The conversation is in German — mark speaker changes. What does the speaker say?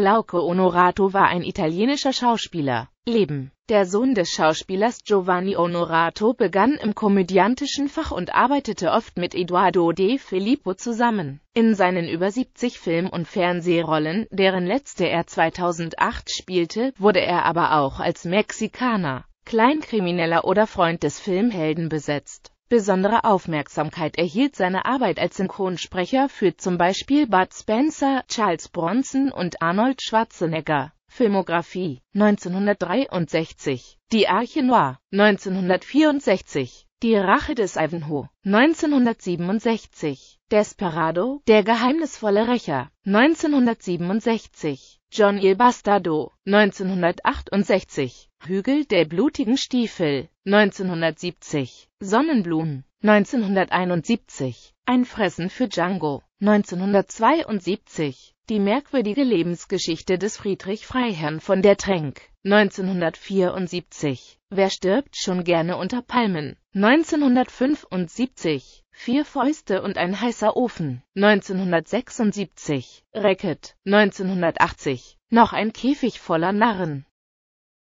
Speaker 1: Glauco Onorato war ein italienischer Schauspieler. Leben. Der Sohn des Schauspielers Giovanni Onorato begann im komödiantischen Fach und arbeitete oft mit Eduardo De Filippo zusammen. In seinen über 70 Film- und Fernsehrollen, deren letzte er 2008 spielte, wurde er aber auch als Mexikaner, Kleinkrimineller oder Freund des Filmhelden besetzt. Besondere Aufmerksamkeit erhielt seine Arbeit als Synchronsprecher für zum Beispiel Bud Spencer, Charles Bronson und Arnold Schwarzenegger. Filmografie 1963 Die Arche Noir 1964 die Rache des Ivanhoe 1967 Desperado, der geheimnisvolle Rächer 1967 John Il Bastardo 1968 Hügel der blutigen Stiefel 1970 Sonnenblumen 1971 Ein Fressen für Django 1972 Die merkwürdige Lebensgeschichte des Friedrich Freiherrn von der Tränk, 1974 Wer stirbt schon gerne unter Palmen? 1975 Vier Fäuste und ein heißer Ofen 1976 Racket 1980 Noch ein Käfig voller Narren